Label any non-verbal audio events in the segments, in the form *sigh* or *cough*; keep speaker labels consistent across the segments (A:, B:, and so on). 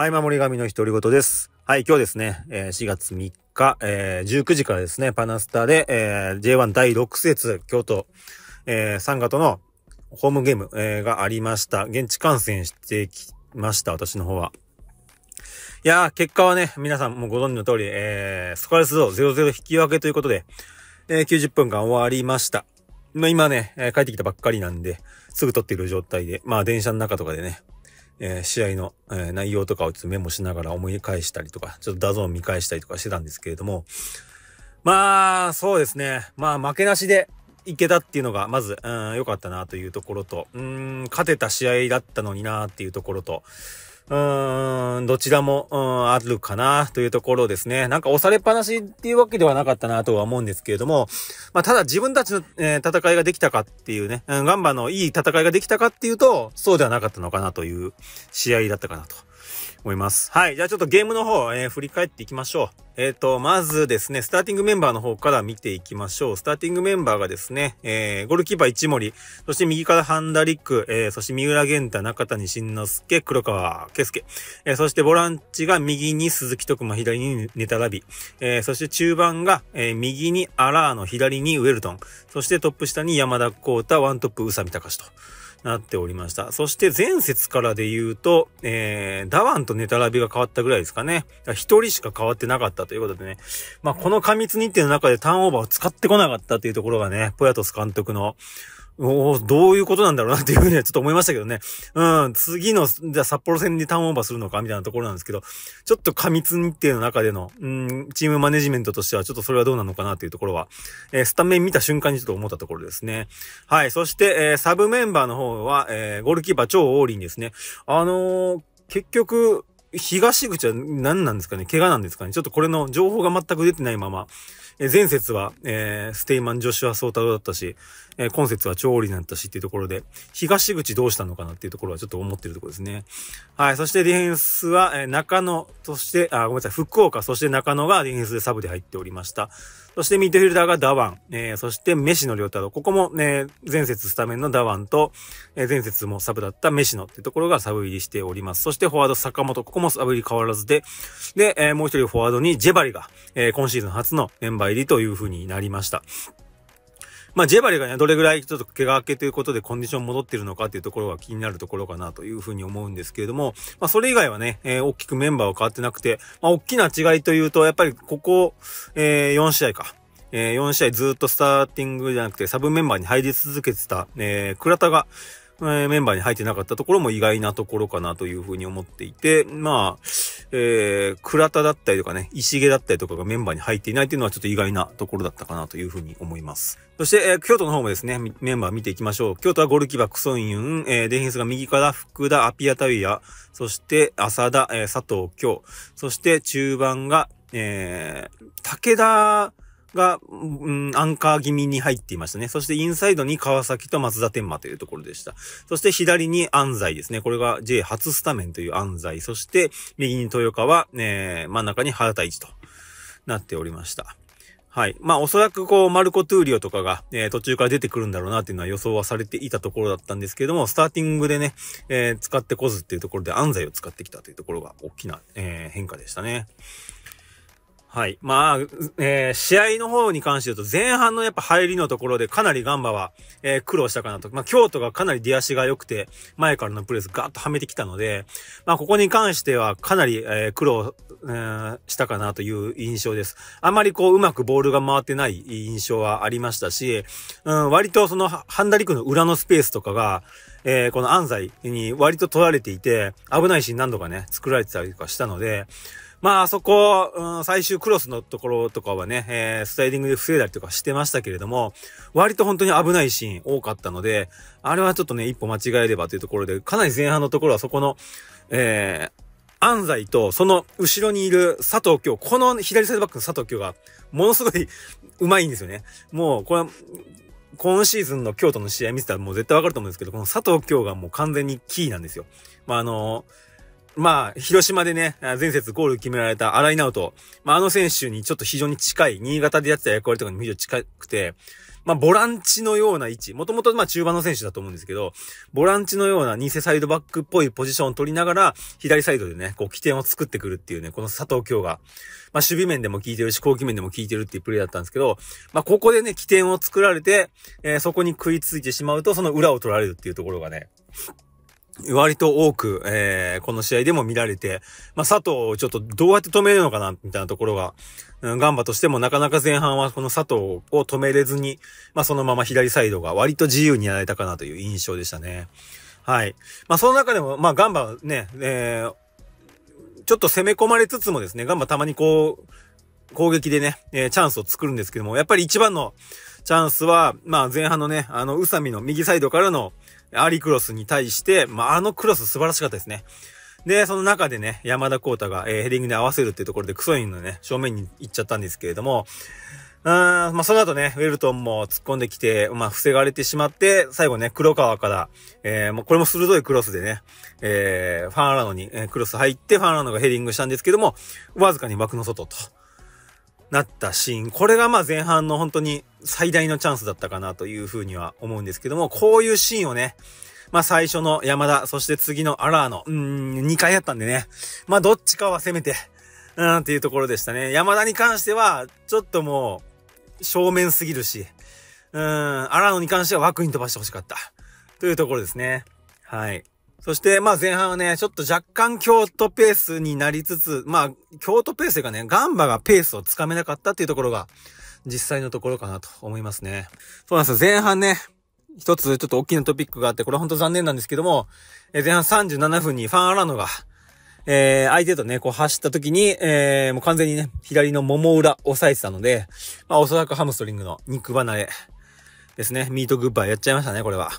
A: はい、守り神の独り言です。はい、今日ですね、えー、4月3日、えー、19時からですね、パナスタで、えー、J1 第6節、京都、えー、参とのホームゲーム、えー、がありました。現地観戦してきました、私の方は。いやー、結果はね、皆さんもご存知の通り、えー、スコアレスゾー0-0引き分けということで、えー、90分間終わりました。ま今ね、えー、帰ってきたばっかりなんで、すぐ撮っている状態で、まあ電車の中とかでね、えー、試合の、え内容とかをちょっとメモしながら思い返したりとか、ちょっとダゾーン見返したりとかしてたんですけれども、まあ、そうですね。まあ、負けなしでいけたっていうのが、まず、良かったなというところと、うん、勝てた試合だったのになっていうところと、うーん、どちらも、うん、あるかな、というところですね。なんか押されっぱなしっていうわけではなかったなとは思うんですけれども、まあ、ただ自分たちの、えー、戦いができたかっていうね、うん、ガンバのいい戦いができたかっていうと、そうではなかったのかなという試合だったかなと。思います。はい。じゃあちょっとゲームの方、えー、振り返っていきましょう。えっ、ー、と、まずですね、スターティングメンバーの方から見ていきましょう。スターティングメンバーがですね、えー、ゴールキーパー一森、そして右からハンダリック、えー、そして三浦玄太、中谷慎之介、黒川圭介、えー、そしてボランチが右に鈴木徳馬、左にネタラビ、えー、そして中盤が、えー、右にアラーの左にウェルトン、そしてトップ下に山田光太、ワントップ宇佐美隆と。なっておりました。そして前節からで言うと、えー、ダワンとネタラビが変わったぐらいですかね。一人しか変わってなかったということでね。まあ、この過密日程の中でターンオーバーを使ってこなかったというところがね、ポヤトス監督の、おおどういうことなんだろうなっていうふうにはちょっと思いましたけどね。うん、次の、じゃあ札幌戦にターンオーバーするのかみたいなところなんですけど、ちょっと過密日程の中での、うん、チームマネジメントとしてはちょっとそれはどうなのかなっていうところは、えー、スタメン見た瞬間にちょっと思ったところですね。はい、そして、えー、サブメンバーの方は、えー、ゴールキーパー超王林ですね。あのー、結局、東口は何なんですかね怪我なんですかねちょっとこれの情報が全く出てないまま、え前節は、えー、ステイマン・ジョシュア・ソータロだったし、えー、今節は超オリになったしっていうところで、東口どうしたのかなっていうところはちょっと思ってるところですね。はい。そしてディフェンスは、えー、中野、そして、あ、ごめんなさい、福岡、そして中野がディフェンスでサブで入っておりました。そしてミッドフィルダーがダワン、えー、そしてメシのー太郎。ここも、ね、前節スタメンのダワンと、えー、前節もサブだったメシのってところがサブ入りしております。そしてフォワード坂本、ここもサブ入り変わらずで、で、えー、もう一人フォワードにジェバリが、えー、今シーズン初のメンバー入りというふうになりました。まあ、ジェバリがね、どれぐらいちょっと毛が明けということでコンディション戻ってるのかっていうところが気になるところかなというふうに思うんですけれども、まあ、それ以外はね、えー、大きくメンバーは変わってなくて、まあ、大きな違いというと、やっぱりここ、えー、4試合か。えー、4試合ずっとスターティングじゃなくてサブメンバーに入り続けてた、えー、倉田が、えー、メンバーに入ってなかったところも意外なところかなというふうに思っていて、まあ、えー、倉田だったりとかね、石毛だったりとかがメンバーに入っていないというのはちょっと意外なところだったかなというふうに思います。そして、えー、京都の方もですね、メンバー見ていきましょう。京都はゴルキバ、クソンユン、えー、ディフェンスが右から福田、アピアタウィア、そして浅田、えー、佐藤京、そして中盤が、えー、武田、が、うん、アンカー気味に入っていましたね。そしてインサイドに川崎と松田天馬というところでした。そして左に安西ですね。これが J 初スタメンという安西。そして右に豊川、えー、真ん中に原田一となっておりました。はい。まあ、おそらくこう、マルコ・トゥーリオとかが、えー、途中から出てくるんだろうなっていうのは予想はされていたところだったんですけれども、スターティングでね、えー、使ってこずっていうところで安西を使ってきたというところが大きな、えー、変化でしたね。はい。まあ、えー、試合の方に関して言うと、前半のやっぱ入りのところでかなりガンバは、えー、苦労したかなと。まあ、京都がかなり出足が良くて、前からのプレスガーッとはめてきたので、まあ、ここに関してはかなり、えー、苦労、えー、したかなという印象です。あまりこう、うまくボールが回ってない印象はありましたし、うん、割とその、ハンダリクの裏のスペースとかが、えー、この安西に割と取られていて、危ないシーン何度かね、作られてたりとかしたので、まあ、そこ、うん、最終クロスのところとかはね、えー、スタイリングで防いだりとかしてましたけれども、割と本当に危ないシーン多かったので、あれはちょっとね、一歩間違えればというところで、かなり前半のところはそこの、えー、安西と、その後ろにいる佐藤京、この左サイドバックの佐藤京が、ものすごい上 *laughs* 手いんですよね。もう、これ今シーズンの京都の試合見てたらもう絶対わかると思うんですけど、この佐藤京がもう完全にキーなんですよ。まあ、あのーまあ、広島でね、前節ゴール決められた荒井直人、まあ、あの選手にちょっと非常に近い、新潟でやってた役割とかに非常に近くて、まあ、ボランチのような位置、もともとまあ中盤の選手だと思うんですけど、ボランチのような偽サイドバックっぽいポジションを取りながら、左サイドでね、こう起点を作ってくるっていうね、この佐藤京が、まあ、守備面でも効いてるし、攻撃面でも効いてるっていうプレーだったんですけど、まあ、ここでね、起点を作られて、えー、そこに食いついてしまうと、その裏を取られるっていうところがね、割と多く、えー、この試合でも見られて、まあ、佐藤をちょっとどうやって止めるのかな、みたいなところが、うん、ガンバとしてもなかなか前半はこの佐藤を止めれずに、まあ、そのまま左サイドが割と自由にやられたかなという印象でしたね。はい。まあ、その中でも、まあ、ガンバね、えー、ちょっと攻め込まれつつもですね、ガンバたまにこう、攻撃でね、えー、チャンスを作るんですけども、やっぱり一番のチャンスは、まあ、前半のね、あの、宇佐美の右サイドからの、アリクロスに対して、まあ、あのクロス素晴らしかったですね。で、その中でね、山田光太が、えー、ヘディングで合わせるっていうところでクソインのね、正面に行っちゃったんですけれども、あまあ、その後ね、ウェルトンも突っ込んできて、まあ、防がれてしまって、最後ね、黒川から、えー、もうこれも鋭いクロスでね、えー、ファン・アラノに、えー、クロス入って、ファン・アラノがヘディングしたんですけども、わずかに枠の外と。なったシーン。これがまあ前半の本当に最大のチャンスだったかなというふうには思うんですけども、こういうシーンをね、まあ最初の山田、そして次のアラーの、うん、2回やったんでね。まあどっちかは攻めて、うんっていうところでしたね。山田に関しては、ちょっともう、正面すぎるし、うん、アラーノに関しては枠に飛ばしてほしかった。というところですね。はい。そして、まあ前半はね、ちょっと若干京都ペースになりつつ、まあ、京都ペースがね、ガンバがペースをつかめなかったっていうところが、実際のところかなと思いますね。そうなんですよ。前半ね、一つちょっと大きなトピックがあって、これは本当残念なんですけども、え前半37分にファン・アラノが、えー、相手とね、こう走った時に、えー、もう完全にね、左の桃裏押さえてたので、まあおそらくハムストリングの肉離れですね。ミートグッバイやっちゃいましたね、これは。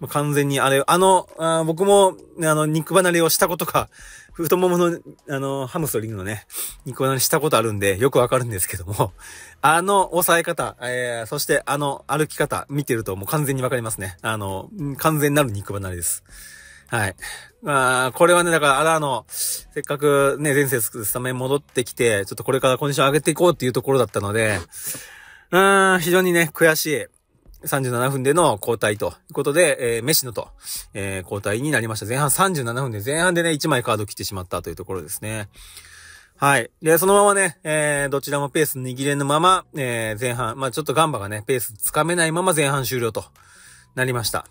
A: もう完全にあれ、あの、あ僕も、あの、肉離れをしたことか、*laughs* 太ももの、あの、ハムストリングのね、肉離れしたことあるんで、よくわかるんですけども、*laughs* あの、抑え方、えー、そしてあの、歩き方、見てるともう完全にわかりますね。あの、完全なる肉離れです。はい。まあ、これはね、だから、あらの、せっかくね、前世スタメン戻ってきて、ちょっとこれからコンディション上げていこうっていうところだったので、うん、非常にね、悔しい。37分での交代ということで、えー、メシノと、えー、交代になりました。前半37分で、前半でね、1枚カード切ってしまったというところですね。はい。で、そのままね、えー、どちらもペース握れぬまま、えー、前半、まあちょっとガンバがね、ペースつかめないまま前半終了となりました。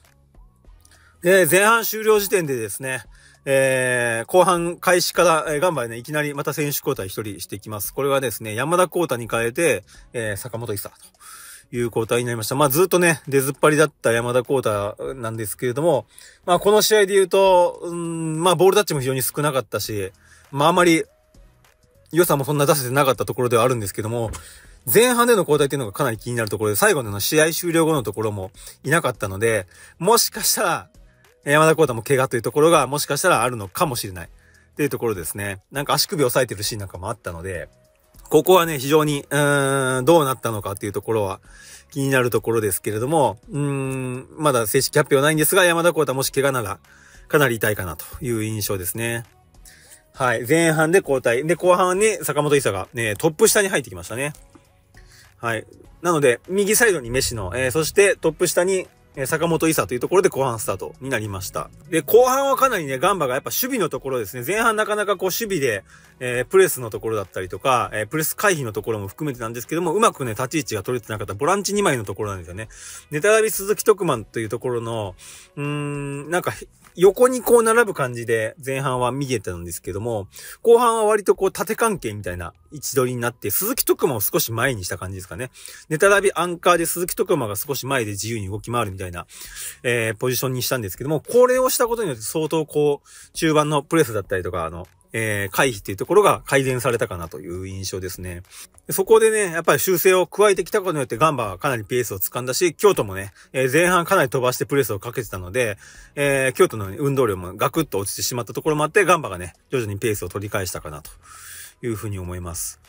A: で、前半終了時点でですね、えー、後半開始から、えー、ガンバでね、いきなりまた選手交代一人していきます。これはですね、山田光太に変えて、えー、坂本久と。いう交代になりました。まあずっとね、出ずっぱりだった山田光太なんですけれども、まあこの試合で言うと、うん、まあボールタッチも非常に少なかったし、まああまり良さもそんな出せてなかったところではあるんですけども、前半での交代っていうのがかなり気になるところで、最後の試合終了後のところもいなかったので、もしかしたら、山田光太も怪我というところがもしかしたらあるのかもしれない。っていうところですね。なんか足首を押さえてるシーンなんかもあったので、ここはね、非常に、うーん、どうなったのかっていうところは気になるところですけれども、うーん、まだ正式発表ないんですが、山田孝太もし怪我なら、かなり痛いかなという印象ですね。はい。前半で交代。で、後半に坂本勇が、ね、トップ下に入ってきましたね。はい。なので、右サイドにメッシの、えー、そしてトップ下にえ坂本伊佐というところで後半スタートになりました。で、後半はかなりね、ガンバがやっぱ守備のところですね。前半なかなかこう守備で、えー、プレスのところだったりとか、えー、プレス回避のところも含めてなんですけども、うまくね、立ち位置が取れてなかったボランチ2枚のところなんですよね。ネタビス鈴木特番というところの、うーん、なんか、横にこう並ぶ感じで前半は見えてたんですけども、後半は割とこう縦関係みたいな位置取りになって、鈴木徳馬を少し前にした感じですかね。ネタラビアンカーで鈴木徳馬が少し前で自由に動き回るみたいな、えー、ポジションにしたんですけども、これをしたことによって相当こう、中盤のプレスだったりとか、あの、えー、回避っていうところが改善されたかなという印象ですね。そこでね、やっぱり修正を加えてきたことによってガンバはかなりペースを掴んだし、京都もね、えー、前半かなり飛ばしてプレスをかけてたので、えー、京都の運動量もガクッと落ちてしまったところもあって、ガンバがね、徐々にペースを取り返したかなというふうに思います。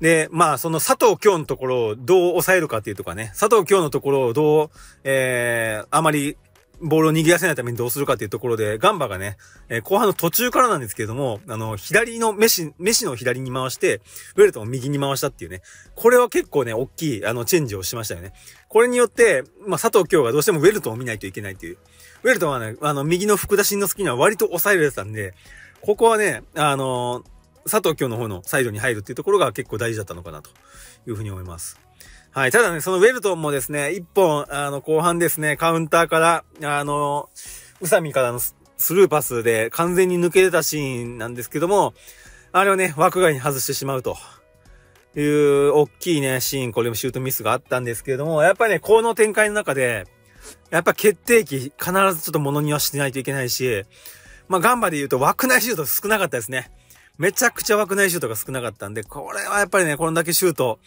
A: で、まあ、その佐藤京のところをどう抑えるかっていうとかね、佐藤京のところをどう、えー、あまりボールを逃げ出せないためにどうするかっていうところで、ガンバがね、えー、後半の途中からなんですけれども、あの、左のメシ、メシの左に回して、ウェルトンを右に回したっていうね、これは結構ね、大きい、あの、チェンジをしましたよね。これによって、まあ、佐藤京がどうしてもウェルトンを見ないといけないっていう。ウェルトンはね、あの、右の福田新之助には割と抑えられてたんで、ここはね、あのー、佐藤京の方のサイドに入るっていうところが結構大事だったのかなというふうに思います。はい。ただね、そのウェルトンもですね、一本、あの、後半ですね、カウンターから、あの、宇佐美からのスルーパスで完全に抜け出たシーンなんですけども、あれをね、枠外に外してしまうと。いう、大きいね、シーン、これもシュートミスがあったんですけれども、やっぱりね、この展開の中で、やっぱ決定機、必ずちょっと物にはしてないといけないし、まあ、ガンバで言うと枠内シュート少なかったですね。めちゃくちゃ枠内シュートが少なかったんで、これはやっぱりね、これだけシュート、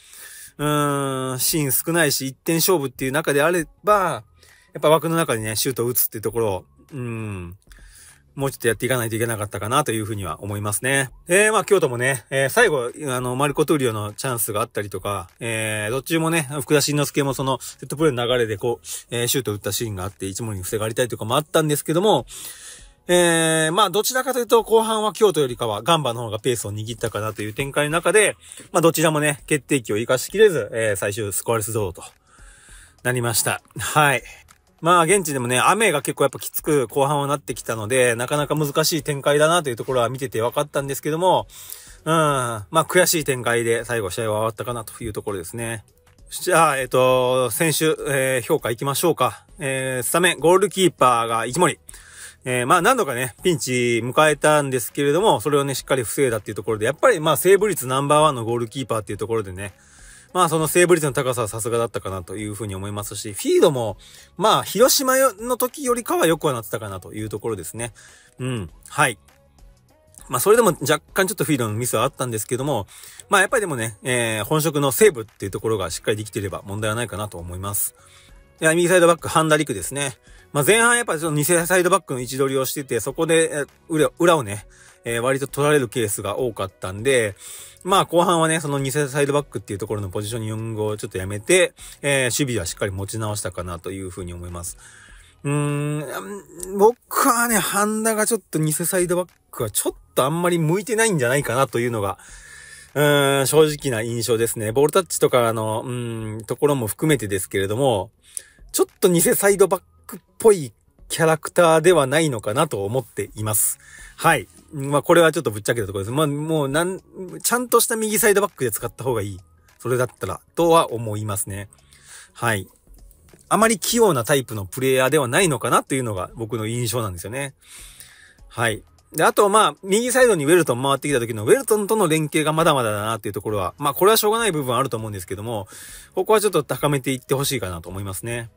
A: うーん、シーン少ないし、一点勝負っていう中であれば、やっぱ枠の中にね、シュートを打つっていうところを、うん、もうちょっとやっていかないといけなかったかなというふうには思いますね。えー、まあ京都もね、えー、最後、あの、マルコ・トゥリオのチャンスがあったりとか、えー、どっちもね、福田慎之介もその、セットプレーの流れでこう、えー、シュートを打ったシーンがあって、一問に防がれたりとかもあったんですけども、えー、まあ、どちらかというと、後半は京都よりかは、ガンバの方がペースを握ったかなという展開の中で、まあ、どちらもね、決定機を活かしきれず、えー、最終スコアレスゾーーとなりました。はい。まあ、現地でもね、雨が結構やっぱきつく後半はなってきたので、なかなか難しい展開だなというところは見てて分かったんですけども、うん、まあ、悔しい展開で最後試合は終わったかなというところですね。じゃあ、えっ、ー、と、先週、えー、評価いきましょうか。えー、スタメン、ゴールキーパーが一きり。えー、まあ何度かね、ピンチ迎えたんですけれども、それをね、しっかり防いだっていうところで、やっぱりまあセーブ率ナンバーワンのゴールキーパーっていうところでね、まあそのセーブ率の高さはさすがだったかなというふうに思いますし、フィードも、まあ広島の時よりかは良くはなってたかなというところですね。うん。はい。まあそれでも若干ちょっとフィードのミスはあったんですけども、まあやっぱりでもね、えー、本職のセーブっていうところがしっかりできていれば問題はないかなと思います。や、右サイドバック、ハンダリクですね。まあ、前半やっぱちょっと偽サイドバックの位置取りをしてて、そこで、裏をね、えー、割と取られるケースが多かったんで、まあ後半はね、その偽サイドバックっていうところのポジショニングをちょっとやめて、えー、守備はしっかり持ち直したかなというふうに思います。うーん、僕はね、ハンダがちょっと偽サイドバックはちょっとあんまり向いてないんじゃないかなというのが、うん、正直な印象ですね。ボールタッチとかの、うん、ところも含めてですけれども、ちょっと偽サイドバックっぽいキャラクターではないのかなと思っています。はい。まあ、これはちょっとぶっちゃけたところです。まあ、もう、なん、ちゃんとした右サイドバックで使った方がいい。それだったら、とは思いますね。はい。あまり器用なタイプのプレイヤーではないのかなというのが僕の印象なんですよね。はい。で、あと、まあ、右サイドにウェルトン回ってきた時のウェルトンとの連携がまだまだだなっていうところは、まあ、これはしょうがない部分あると思うんですけども、ここはちょっと高めていってほしいかなと思いますね。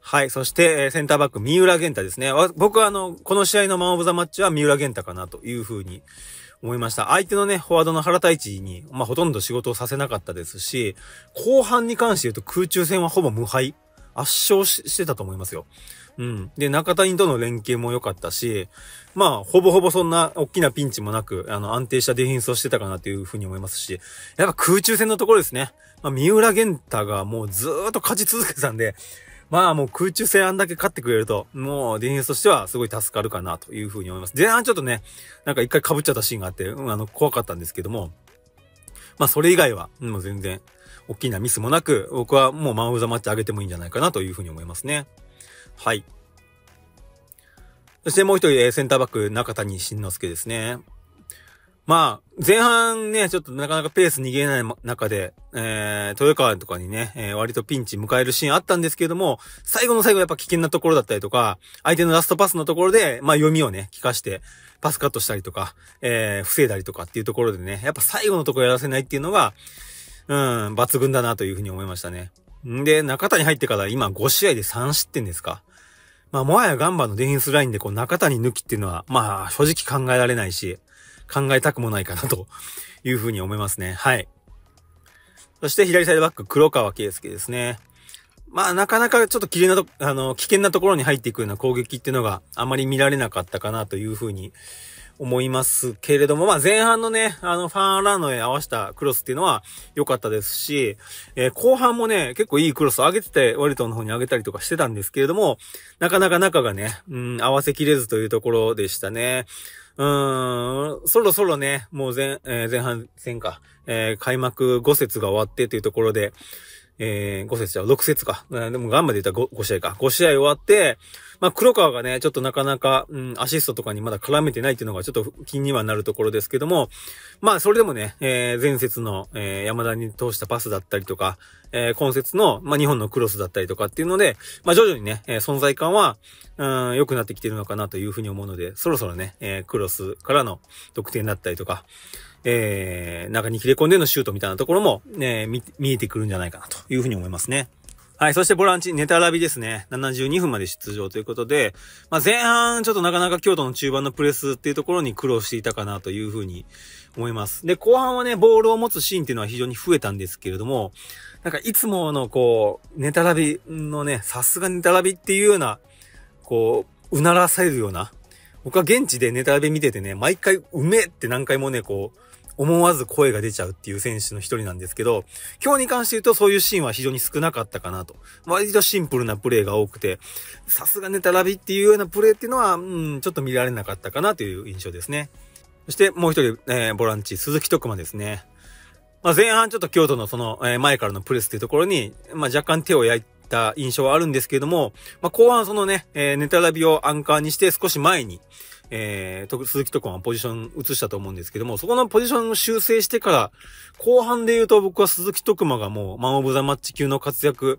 A: はい。そして、センターバック、三浦玄太ですね。僕は、あの、この試合のマンオブザマッチは三浦玄太かなというふうに思いました。相手のね、フォワードの原太一に、まあ、ほとんど仕事をさせなかったですし、後半に関して言うと空中戦はほぼ無敗、圧勝してたと思いますよ。うん。で、中谷との連携も良かったし、まあ、ほぼほぼそんな大きなピンチもなく、あの、安定したディフェンスをしてたかなというふうに思いますし、やっぱ空中戦のところですね。まあ、三浦玄太がもうずーっと勝ち続けてたんで、まあもう空中戦あんだけ勝ってくれると、もうディフェンスとしてはすごい助かるかなというふうに思います。前半ちょっとね、なんか一回被っちゃったシーンがあって、うん、あの、怖かったんですけども、まあそれ以外は、もう全然、大きなミスもなく、僕はもうマン・オブ・ザ・マッチ上げてもいいんじゃないかなというふうに思いますね。はい。そしてもう一人、えー、センターバック、中谷慎之介ですね。まあ、前半ね、ちょっとなかなかペース逃げない中で、えー、豊川とかにね、えー、割とピンチ迎えるシーンあったんですけれども、最後の最後やっぱ危険なところだったりとか、相手のラストパスのところで、まあ読みをね、聞かして、パスカットしたりとか、えー、防いだりとかっていうところでね、やっぱ最後のところやらせないっていうのが、うん、抜群だなというふうに思いましたね。んで、中田に入ってから今5試合で3失点ですか。まあ、もはやガンバのディフェンスラインでこう中谷抜きっていうのは、まあ、正直考えられないし、考えたくもないかなというふうに思いますね。はい。そして左サイドバック、黒川圭介ですね。まあ、なかなかちょっと綺麗なと、あの、危険なところに入っていくような攻撃っていうのがあまり見られなかったかなというふうに思いますけれども、まあ、前半のね、あの、ファンランドへ合わせたクロスっていうのは良かったですし、えー、後半もね、結構いいクロスを上げてて、ワリトンの方に上げたりとかしてたんですけれども、なかなか中がね、うん、合わせきれずというところでしたね。うーん、そろそろね、もう前、えー、前半戦か、えー、開幕5節が終わってというところで、えー、5節じゃ6節か。でもガンマで言ったら 5, 5試合か。5試合終わって、まあ、黒川がね、ちょっとなかなか、うん、アシストとかにまだ絡めてないっていうのがちょっと気にはなるところですけども、まあ、それでもね、えー、前節の、えー、山田に通したパスだったりとか、えー、今節の、まあ、日本のクロスだったりとかっていうので、まあ、徐々にね、えー、存在感は、うん、良くなってきてるのかなというふうに思うので、そろそろね、えー、クロスからの得点だったりとか、えー、中に切れ込んでのシュートみたいなところも、ね、見、見えてくるんじゃないかなというふうに思いますね。はい。そしてボランチ、ネタラビですね。72分まで出場ということで、まあ、前半、ちょっとなかなか京都の中盤のプレスっていうところに苦労していたかなというふうに思います。で、後半はね、ボールを持つシーンっていうのは非常に増えたんですけれども、なんかいつものこう、ネタラビのね、さすがネタラビっていうような、こう、うならされるような、僕は現地でネタラビ見ててね、毎回うめって何回もね、こう、思わず声が出ちゃうっていう選手の一人なんですけど、今日に関して言うとそういうシーンは非常に少なかったかなと。割とシンプルなプレーが多くて、さすがネタラビっていうようなプレーっていうのは、うん、ちょっと見られなかったかなという印象ですね。そしてもう一人、えー、ボランチ、鈴木徳馬ですね。まあ、前半ちょっと京都のその、えー、前からのプレスっていうところに、まあ、若干手を焼いた印象はあるんですけれども、まあ、後半そのね、えー、ネタラビをアンカーにして少し前に、えー、鈴木と君はポジション移したと思うんですけども、そこのポジションを修正してから、後半で言うと僕は鈴木徳馬がもう、マンオブザマッチ級の活躍、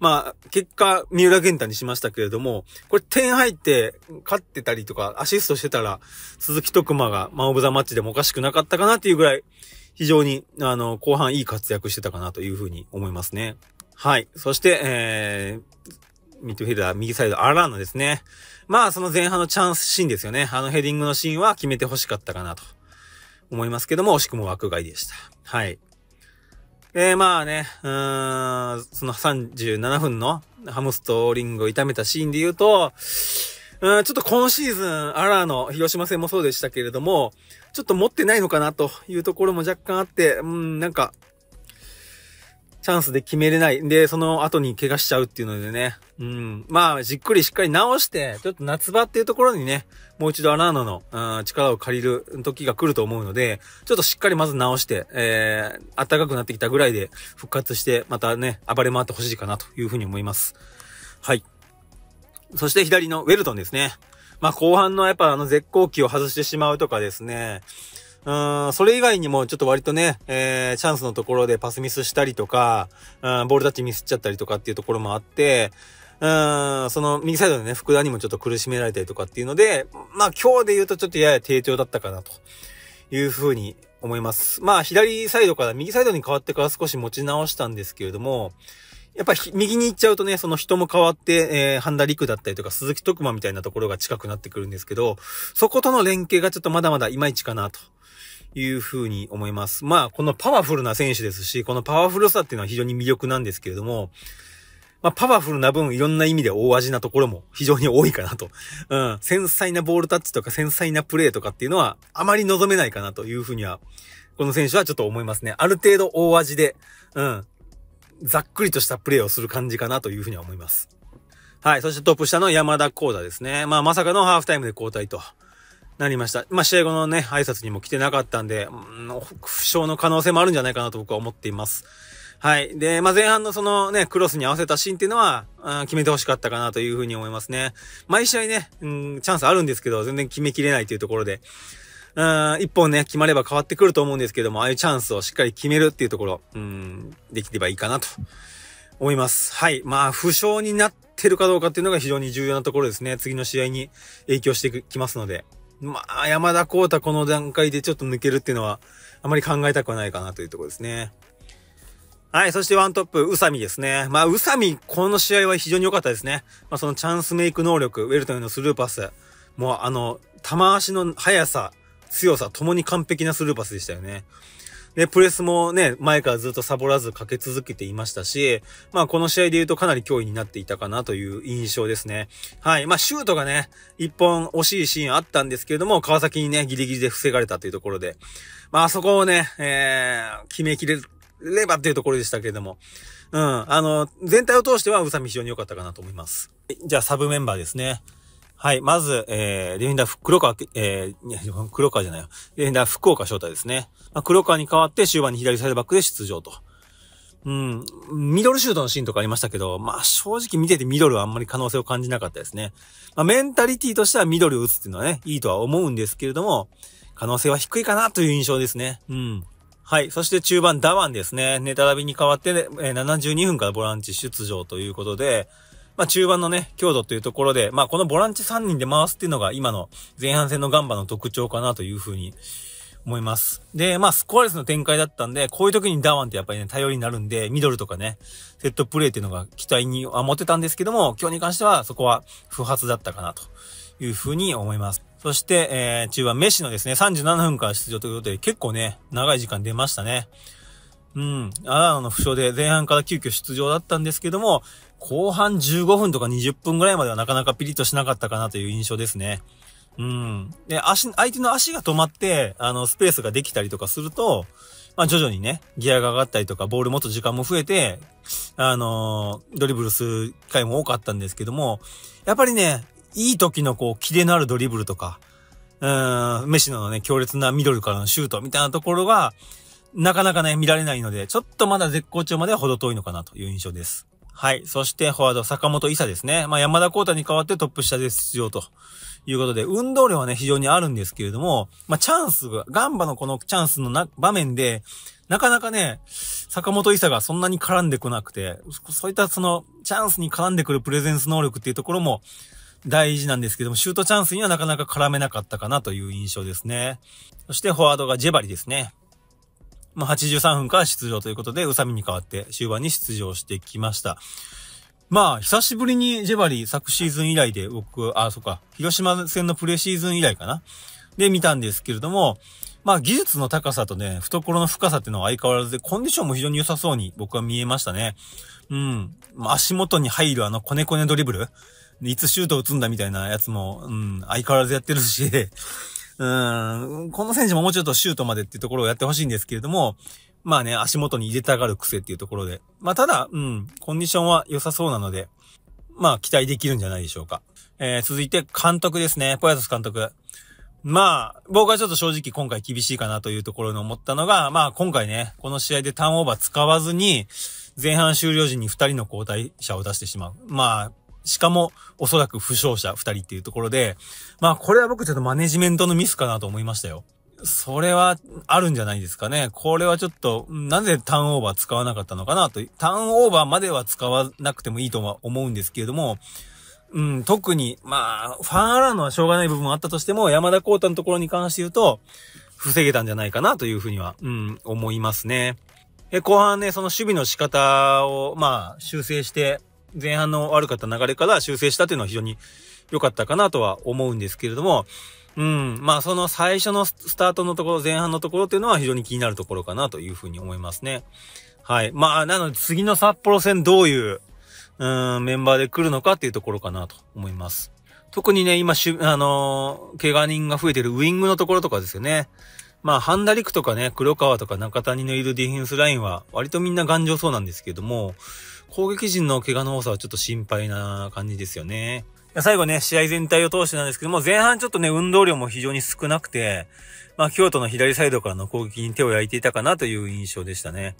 A: まあ、結果、三浦玄太にしましたけれども、これ点入って、勝ってたりとか、アシストしてたら、鈴木徳馬がマンオブザマッチでもおかしくなかったかなっていうぐらい、非常に、あの、後半いい活躍してたかなというふうに思いますね。はい。そして、えー、ミッドフィルダー、右サイド、アラーナですね。まあ、その前半のチャンスシーンですよね。あのヘディングのシーンは決めて欲しかったかなと思いますけども、惜しくも枠外でした。はい。えー、まあね、うん、その37分のハムストリングを痛めたシーンで言うと、うん、ちょっと今シーズン、アラーの広島戦もそうでしたけれども、ちょっと持ってないのかなというところも若干あって、うん、なんか、チャンスで決めれない。で、その後に怪我しちゃうっていうのでね。うん。まあ、じっくりしっかり直して、ちょっと夏場っていうところにね、もう一度アラーノの、うん、力を借りる時が来ると思うので、ちょっとしっかりまず直して、えー、暖かくなってきたぐらいで復活して、またね、暴れ回ってほしいかなというふうに思います。はい。そして左のウェルトンですね。まあ後半のやっぱあの絶好機を外してしまうとかですね、うーん、それ以外にもちょっと割とね、えー、チャンスのところでパスミスしたりとか、うん、ボールタッチミスっちゃったりとかっていうところもあって、うん、その右サイドでね、福田にもちょっと苦しめられたりとかっていうので、まあ今日で言うとちょっとやや低調だったかなというふうに思います。まあ左サイドから右サイドに変わってから少し持ち直したんですけれども、やっぱ右に行っちゃうとね、その人も変わって、えー、ハンダリクだったりとか、鈴木徳馬みたいなところが近くなってくるんですけど、そことの連携がちょっとまだまだいまいちかなと。いうふうに思います。まあ、このパワフルな選手ですし、このパワフルさっていうのは非常に魅力なんですけれども、まあ、パワフルな分、いろんな意味で大味なところも非常に多いかなと。うん。繊細なボールタッチとか繊細なプレーとかっていうのは、あまり望めないかなというふうには、この選手はちょっと思いますね。ある程度大味で、うん。ざっくりとしたプレーをする感じかなというふうには思います。はい。そしてトップ下の山田光太ですね。まあ、まさかのハーフタイムで交代と。なりました。まあ、試合後のね、挨拶にも来てなかったんで、ん負傷の可能性もあるんじゃないかなと僕は思っています。はい。で、まあ、前半のそのね、クロスに合わせたシーンっていうのは、あ決めて欲しかったかなというふうに思いますね。毎試合ね、うん、チャンスあるんですけど、全然決めきれないというところで、うん、一本ね、決まれば変わってくると思うんですけども、ああいうチャンスをしっかり決めるっていうところ、うん、できればいいかなと思います。はい。まあ、負傷になってるかどうかっていうのが非常に重要なところですね。次の試合に影響してきますので。まあ、山田孝太この段階でちょっと抜けるっていうのは、あまり考えたくはないかなというところですね。はい、そしてワントップ、宇佐美ですね。まあ、宇佐美、この試合は非常に良かったですね。まあ、そのチャンスメイク能力、ウェルトンへのスルーパス、もうあの、玉足の速さ、強さ、ともに完璧なスルーパスでしたよね。で、プレスもね、前からずっとサボらずかけ続けていましたし、まあこの試合で言うとかなり脅威になっていたかなという印象ですね。はい。まあシュートがね、一本惜しいシーンあったんですけれども、川崎にね、ギリギリで防がれたというところで、まあそこをね、えー、決めきれればっていうところでしたけれども、うん。あの、全体を通しては宇佐美非常に良かったかなと思います。じゃあサブメンバーですね。はい。まず、えー、ディフェンダー、黒川、えー、黒川じゃないよ。ディフェンダー、福岡翔太ですね。まあ、黒川に代わって終盤に左サイドバックで出場と。うん、ミドルシュートのシーンとかありましたけど、まあ正直見ててミドルはあんまり可能性を感じなかったですね。まあメンタリティとしてはミドル打つっていうのはね、いいとは思うんですけれども、可能性は低いかなという印象ですね。うん。はい。そして中盤、ダワンですね。ネタラビに代わって、ね、72分からボランチ出場ということで、まあ、中盤のね、強度というところで、まあ、このボランチ3人で回すっていうのが今の前半戦のガンバの特徴かなというふうに思います。で、まあ、スコアレスの展開だったんで、こういう時にダワンってやっぱりね、頼りになるんで、ミドルとかね、セットプレーっていうのが期待には持てたんですけども、今日に関してはそこは不発だったかなというふうに思います。そして、えー、中盤、メッシのですね、37分から出場ということで、結構ね、長い時間出ましたね。うん、アラーの負傷で前半から急遽出場だったんですけども、後半15分とか20分ぐらいまではなかなかピリッとしなかったかなという印象ですね。うん。で、足、相手の足が止まって、あの、スペースができたりとかすると、まあ、徐々にね、ギアが上がったりとか、ボール持つ時間も増えて、あのー、ドリブルする機会も多かったんですけども、やっぱりね、いい時のこう、キレのあるドリブルとか、うーん、メシのね、強烈なミドルからのシュートみたいなところが、なかなかね、見られないので、ちょっとまだ絶好調までは程遠いのかなという印象です。はい。そしてフォワード、坂本伊佐ですね。まあ、山田光太に代わってトップ下で出場ということで、運動量はね、非常にあるんですけれども、まあ、チャンスが、ガンバのこのチャンスのな、場面で、なかなかね、坂本伊佐がそんなに絡んでこなくて、そういったその、チャンスに絡んでくるプレゼンス能力っていうところも、大事なんですけども、シュートチャンスにはなかなか絡めなかったかなという印象ですね。そしてフォワードがジェバリですね。まあ、83分から出場ということで、宇佐美に代わって終盤に出場してきました。まあ、久しぶりにジェバリー昨シーズン以来で、僕、あ、そっか、広島戦のプレシーズン以来かな。で、見たんですけれども、まあ、技術の高さとね、懐の深さっていうのは相変わらずで、コンディションも非常に良さそうに僕は見えましたね。うん。まあ、足元に入るあの、コネコネドリブル。いつシュート打つんだみたいなやつも、うん、相変わらずやってるしうん、この選手ももうちょっとシュートまでっていうところをやってほしいんですけれども、まあね、足元に入れたがる癖っていうところで。まあただ、うん、コンディションは良さそうなので、まあ期待できるんじゃないでしょうか。えー、続いて監督ですね。ポヤトス監督。まあ、僕はちょっと正直今回厳しいかなというところに思ったのが、まあ今回ね、この試合でターンオーバー使わずに、前半終了時に2人の交代者を出してしまう。まあ、しかも、おそらく負傷者二人っていうところで、まあこれは僕ちょっとマネジメントのミスかなと思いましたよ。それはあるんじゃないですかね。これはちょっと、なぜターンオーバー使わなかったのかなと。ターンオーバーまでは使わなくてもいいとは思うんですけれども、うん、特に、まあ、ファンアラーのはしょうがない部分もあったとしても、山田光太のところに関して言うと、防げたんじゃないかなというふうには、うん、思いますね。え、後半ね、その守備の仕方を、まあ、修正して、前半の悪かった流れから修正したというのは非常に良かったかなとは思うんですけれども、うん、まあその最初のスタートのところ、前半のところっていうのは非常に気になるところかなというふうに思いますね。はい。まあ、なので次の札幌戦どういう、うん、メンバーで来るのかっていうところかなと思います。特にね、今、あのー、怪我人が増えてるウィングのところとかですよね。まあ、ハンダリクとかね、黒川とか中谷のいるディフェンスラインは、割とみんな頑丈そうなんですけども、攻撃陣の怪我の多さはちょっと心配な感じですよね。最後ね、試合全体を通してなんですけども、前半ちょっとね、運動量も非常に少なくて、まあ、京都の左サイドからの攻撃に手を焼いていたかなという印象でしたね。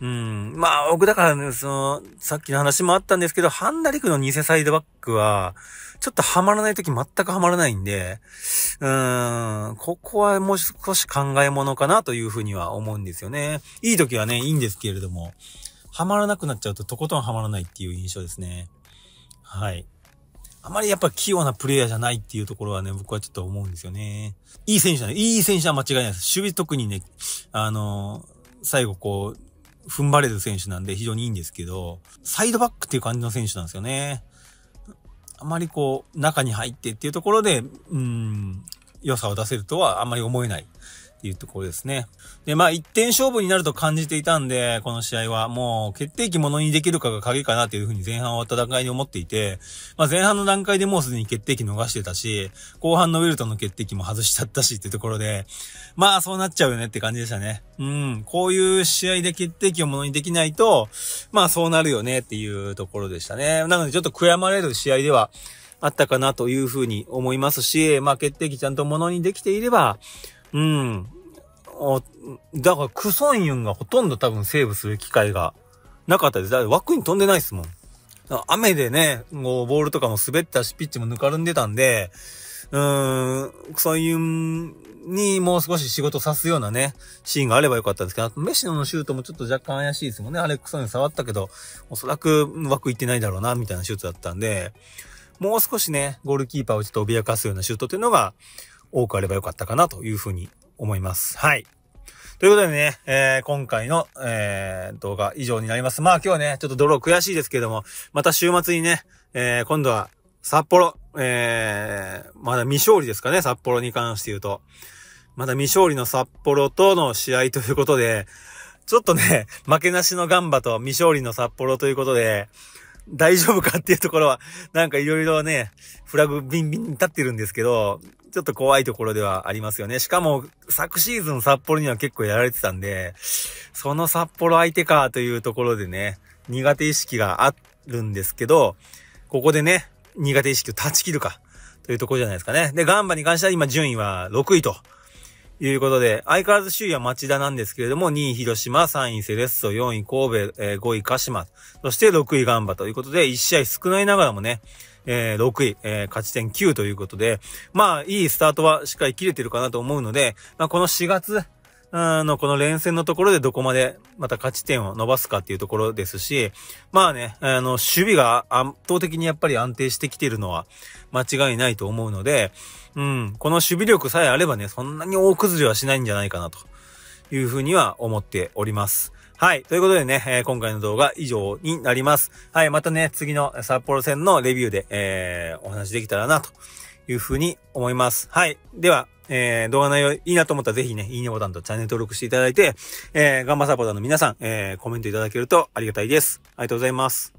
A: うん。まあ、僕だからね、その、さっきの話もあったんですけど、ハンダリクの偽サイドバックは、ちょっとハマらないとき全くハマらないんで、うーん、ここはもう少し考えものかなというふうには思うんですよね。いいときはね、いいんですけれども、ハマらなくなっちゃうととことんハマらないっていう印象ですね。はい。あまりやっぱ器用なプレイヤーじゃないっていうところはね、僕はちょっと思うんですよね。いい選手だね。いい選手は間違いないです。守備特にね、あのー、最後こう、踏ん張れる選手なんで非常にいいんですけど、サイドバックっていう感じの選手なんですよね。あまりこう、中に入ってっていうところで、うん、良さを出せるとはあんまり思えないっていうところですね。で、まあ、1点勝負になると感じていたんで、この試合はもう決定機ものにできるかが鍵かなというふうに前半終わった段階に思っていて、まあ、前半の段階でもうすでに決定機逃してたし、後半のウィルトンの決定機も外しちゃったしっていうところで、まあ、そうなっちゃうよねって感じでしたね。うん、こういう試合で決定機をものにできないと、まあ、そうなるよねっていうところでしたね。なので、ちょっと悔やまれる試合では、あったかなというふうに思いますし、まあ決定機ちゃんとものにできていれば、うん。だからクソンユンがほとんど多分セーブする機会がなかったです。だから枠に飛んでないですもん。雨でね、もうボールとかも滑ったし、ピッチもぬかるんでたんで、うーん、クソンユンにもう少し仕事さすようなね、シーンがあればよかったんですけど、メッシのシュートもちょっと若干怪しいですもんね。あれクソに触ったけど、おそらく枠行ってないだろうな、みたいなシュートだったんで、もう少しね、ゴールキーパーをちょっと脅かすようなシュートっていうのが、多くあればよかったかなというふうに思います。はい。ということでね、えー、今回の、えー、動画以上になります。まあ今日はね、ちょっと泥悔しいですけれども、また週末にね、えー、今度は札幌、えー、まだ未勝利ですかね、札幌に関して言うと。まだ未勝利の札幌との試合ということで、ちょっとね、負けなしのガンバと未勝利の札幌ということで、大丈夫かっていうところは、なんかいろいろね、フラグビンビンに立ってるんですけど、ちょっと怖いところではありますよね。しかも、昨シーズン札幌には結構やられてたんで、その札幌相手かというところでね、苦手意識があるんですけど、ここでね、苦手意識を断ち切るかというところじゃないですかね。で、ガンバに関しては今順位は6位と。いうことで、相変わらず首位は町田なんですけれども、2位広島、3位セレッソ、4位神戸、5位鹿島、そして6位ガンバということで、1試合少ないながらもね、えー、6位、えー、勝ち点9ということで、まあ、いいスタートはしっかり切れてるかなと思うので、まあ、この4月、あの、この連戦のところでどこまでまた勝ち点を伸ばすかっていうところですし、まあね、あの、守備が圧倒的にやっぱり安定してきてるのは間違いないと思うので、うん、この守備力さえあればね、そんなに大崩れはしないんじゃないかなというふうには思っております。はい。ということでね、えー、今回の動画以上になります。はい。またね、次の札幌戦のレビューで、えー、お話できたらな、というふうに思います。はい。では、えー、動画内容いいなと思ったらぜひね、いいねボタンとチャンネル登録していただいて、えー、ガンマサポーターの皆さん、えー、コメントいただけるとありがたいです。ありがとうございます。